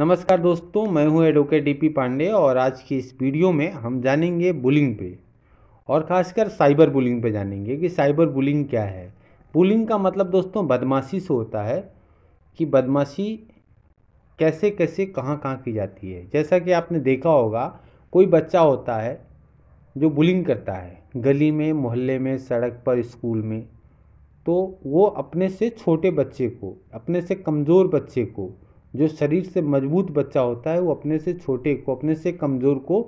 नमस्कार दोस्तों मैं हूं एडवोकेट डीपी पांडे और आज की इस वीडियो में हम जानेंगे बुलिंग पे और ख़ासकर साइबर बुलिंग पे जानेंगे कि साइबर बुलिंग क्या है बुलिंग का मतलब दोस्तों बदमाशी से होता है कि बदमाशी कैसे कैसे कहाँ कहाँ की जाती है जैसा कि आपने देखा होगा कोई बच्चा होता है जो बुलिंग करता है गली में मोहल्ले में सड़क पर स्कूल में तो वो अपने से छोटे बच्चे को अपने से कमज़ोर बच्चे को जो शरीर से मजबूत बच्चा होता है वो अपने से छोटे को अपने से कमज़ोर को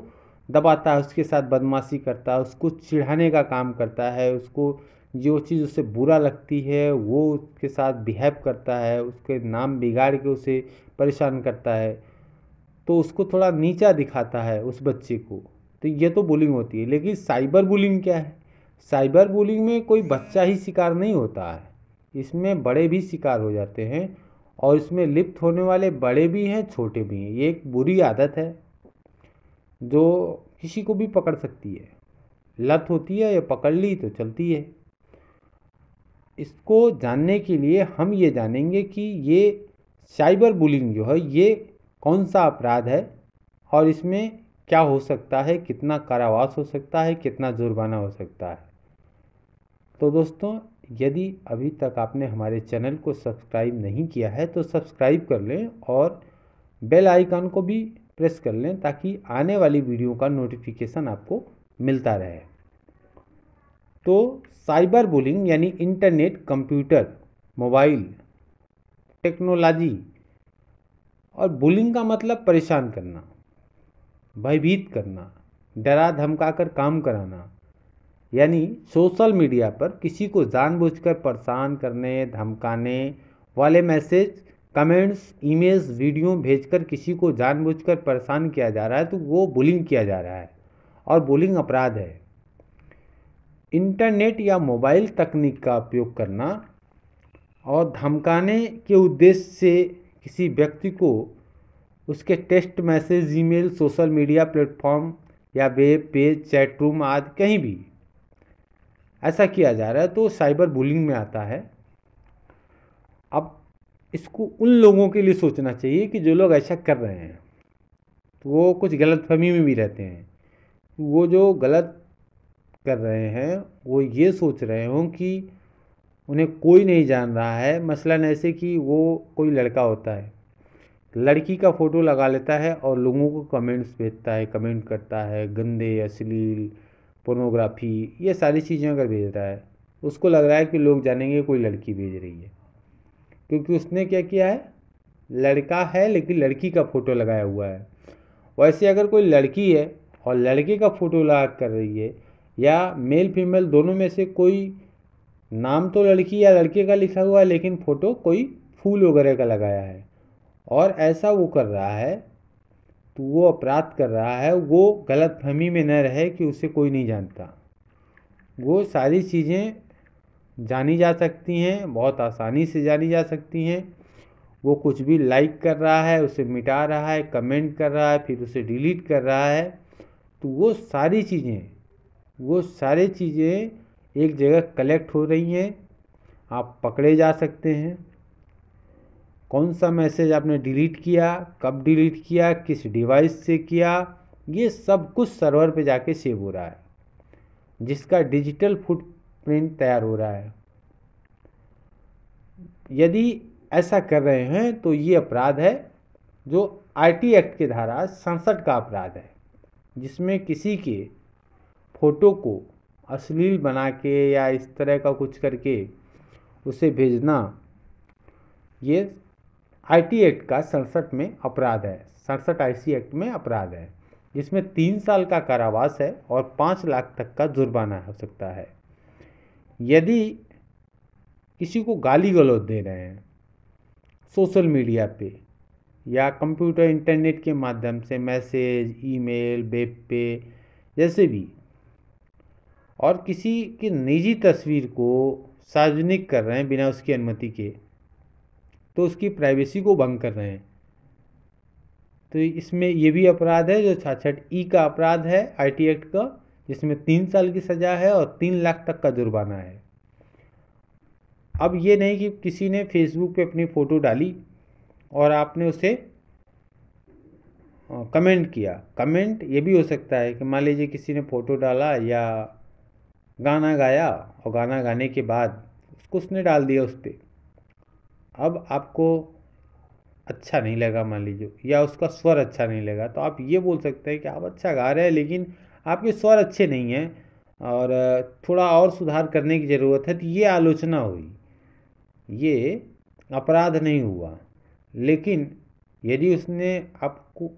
दबाता है उसके साथ बदमाशी करता है उसको चिढ़ाने का काम करता है उसको जो चीज़ उसे बुरा लगती है वो उसके साथ बिहेव करता है उसके नाम बिगाड़ के उसे परेशान करता है तो उसको थोड़ा नीचा दिखाता है उस बच्चे को तो ये तो बुलिंग होती है लेकिन साइबर बुलिंग क्या है साइबर बुलिंग में कोई बच्चा ही शिकार नहीं होता है इसमें बड़े भी शिकार हो जाते हैं और इसमें लिप्त होने वाले बड़े भी हैं छोटे भी हैं ये एक बुरी आदत है जो किसी को भी पकड़ सकती है लत होती है या पकड़ ली तो चलती है इसको जानने के लिए हम ये जानेंगे कि ये साइबर बुलिंग जो है ये कौन सा अपराध है और इसमें क्या हो सकता है कितना कारावास हो सकता है कितना जुर्माना हो सकता है तो दोस्तों यदि अभी तक आपने हमारे चैनल को सब्सक्राइब नहीं किया है तो सब्सक्राइब कर लें और बेल आइकन को भी प्रेस कर लें ताकि आने वाली वीडियो का नोटिफिकेशन आपको मिलता रहे तो साइबर बुलिंग यानी इंटरनेट कंप्यूटर मोबाइल टेक्नोलॉजी और बुलिंग का मतलब परेशान करना भयभीत करना डरा धमका कर काम कराना यानी सोशल मीडिया पर किसी को जानबूझकर परेशान करने धमकाने वाले मैसेज कमेंट्स ईमेल्स वीडियो भेजकर किसी को जानबूझकर परेशान किया जा रहा है तो वो बुलिंग किया जा रहा है और बुलिंग अपराध है इंटरनेट या मोबाइल तकनीक का उपयोग करना और धमकाने के उद्देश्य से किसी व्यक्ति को उसके text message email social media platform या वेब पेज चैट रूम आदि कहीं भी ऐसा किया जा रहा है तो साइबर बुलिंग में आता है अब इसको उन लोगों के लिए सोचना चाहिए कि जो लोग ऐसा कर रहे हैं तो वो कुछ गलत फहमी में भी रहते हैं वो जो गलत कर रहे हैं वो ये सोच रहे हों कि उन्हें कोई नहीं जान रहा है मसलन ऐसे कि वो कोई लड़का होता है लड़की का फ़ोटो लगा लेता है और लोगों को कमेंट्स भेजता है कमेंट करता है गंदे अश्लील पोर्नोग्राफी ये सारी चीज़ें अगर भेज रहा है उसको लग रहा है कि लोग जानेंगे कोई लड़की भेज रही है क्योंकि उसने क्या किया है लड़का है लेकिन लड़की का फ़ोटो लगाया हुआ है वैसे अगर कोई लड़की है और लड़के का फ़ोटो लगा कर रही है या मेल फीमेल दोनों में से कोई नाम तो लड़की या लड़के का लिखा हुआ है लेकिन फ़ोटो कोई फूल वगैरह का लगाया है और ऐसा वो कर रहा है तो वो अपराध कर रहा है वो गलत फहमी में न रहे कि उसे कोई नहीं जानता वो सारी चीज़ें जानी जा सकती हैं बहुत आसानी से जानी जा सकती हैं वो कुछ भी लाइक कर रहा है उसे मिटा रहा है कमेंट कर रहा है फिर उसे डिलीट कर रहा है तो वो सारी चीज़ें वो सारी चीज़ें एक जगह कलेक्ट हो रही हैं आप पकड़े जा सकते हैं कौन सा मैसेज आपने डिलीट किया कब डिलीट किया किस डिवाइस से किया ये सब कुछ सर्वर पे जाके सेव हो रहा है जिसका डिजिटल फुटप्रिंट तैयार हो रहा है यदि ऐसा कर रहे हैं तो ये अपराध है जो आईटी एक्ट के धारा सड़सठ का अपराध है जिसमें किसी के फोटो को अश्लील बना के या इस तरह का कुछ करके उसे भेजना ये आईटी एक्ट का सड़सठ में अपराध है सड़सठ आईसी एक्ट में अपराध है इसमें तीन साल का कारावास है और पाँच लाख तक का जुर्माना हो सकता है यदि किसी को गाली गलौज दे रहे हैं सोशल मीडिया पे या कंप्यूटर इंटरनेट के माध्यम से मैसेज ईमेल वेब पे जैसे भी और किसी की निजी तस्वीर को सार्वजनिक कर रहे हैं बिना उसकी अनुमति के तो उसकी प्राइवेसी को भंग कर रहे हैं तो इसमें ये भी अपराध है जो छाछठ ई का अपराध है आईटी एक्ट का जिसमें तीन साल की सज़ा है और तीन लाख तक का जुर्माना है अब ये नहीं कि किसी ने फेसबुक पे अपनी फ़ोटो डाली और आपने उसे कमेंट किया कमेंट ये भी हो सकता है कि मान लीजिए किसी ने फ़ोटो डाला या गाना गाया और गाना गाने के बाद उसको उसने डाल दिया उस पर अब आपको अच्छा नहीं लगा मान लीजिए या उसका स्वर अच्छा नहीं लगा तो आप ये बोल सकते हैं कि आप अच्छा गा रहे हैं लेकिन आपके स्वर अच्छे नहीं हैं और थोड़ा और सुधार करने की ज़रूरत है तो ये आलोचना हुई ये अपराध नहीं हुआ लेकिन यदि उसने आपको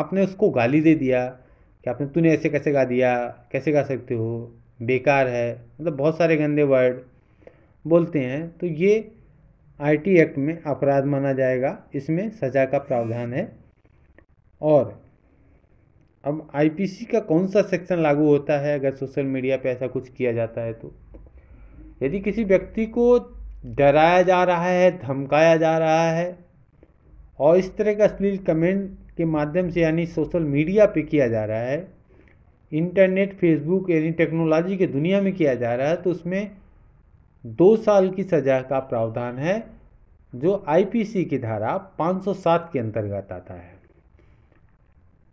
आपने उसको गाली दे दिया कि आपने तूने ऐसे कैसे गा दिया कैसे गा सकते हो बेकार है मतलब बहुत सारे गंदे वर्ड बोलते हैं तो ये आईटी एक्ट में अपराध माना जाएगा इसमें सजा का प्रावधान है और अब आईपीसी का कौन सा सेक्शन लागू होता है अगर सोशल मीडिया पे ऐसा कुछ किया जाता है तो यदि किसी व्यक्ति को डराया जा रहा है धमकाया जा रहा है और इस तरह का अश्लील कमेंट के माध्यम से यानी सोशल मीडिया पे किया जा रहा है इंटरनेट फेसबुक यानी टेक्नोलॉजी के दुनिया में किया जा रहा है तो उसमें दो साल की सजा का प्रावधान है जो आईपीसी की धारा 507 के अंतर्गत आता है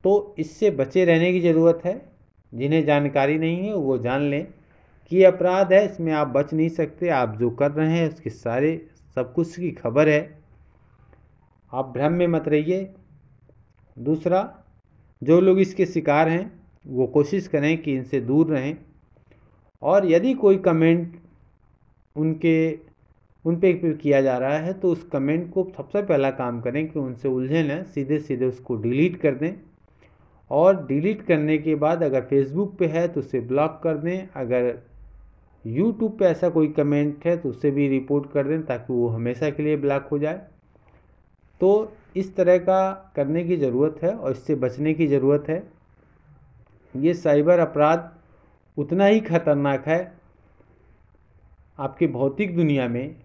तो इससे बचे रहने की ज़रूरत है जिन्हें जानकारी नहीं है वो जान लें कि अपराध है इसमें आप बच नहीं सकते आप जो कर रहे हैं उसके सारे सब कुछ की खबर है आप भ्रम में मत रहिए दूसरा जो लोग इसके शिकार हैं वो कोशिश करें कि इनसे दूर रहें और यदि कोई कमेंट उनके उन पर किया जा रहा है तो उस कमेंट को सबसे पहला काम करें कि उनसे उलझे ना सीधे सीधे उसको डिलीट कर दें और डिलीट करने के बाद अगर फेसबुक पे है तो उसे ब्लॉक कर दें अगर यूट्यूब पे ऐसा कोई कमेंट है तो उसे भी रिपोर्ट कर दें ताकि वो हमेशा के लिए ब्लॉक हो जाए तो इस तरह का करने की ज़रूरत है और इससे बचने की ज़रूरत है ये साइबर अपराध उतना ही खतरनाक है आपकी भौतिक दुनिया में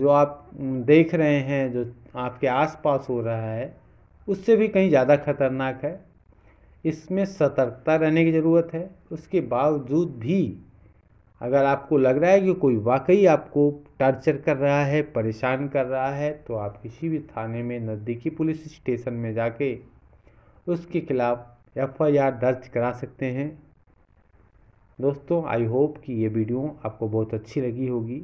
जो आप देख रहे हैं जो आपके आसपास हो रहा है उससे भी कहीं ज़्यादा खतरनाक है इसमें सतर्कता रहने की ज़रूरत है उसके बावजूद भी अगर आपको लग रहा है कि कोई वाकई आपको टॉर्चर कर रहा है परेशान कर रहा है तो आप किसी भी थाने में नज़दीकी पुलिस स्टेशन में जाके उसके खिलाफ़ एफ दर्ज करा सकते हैं दोस्तों आई होप कि ये वीडियो आपको बहुत अच्छी लगी होगी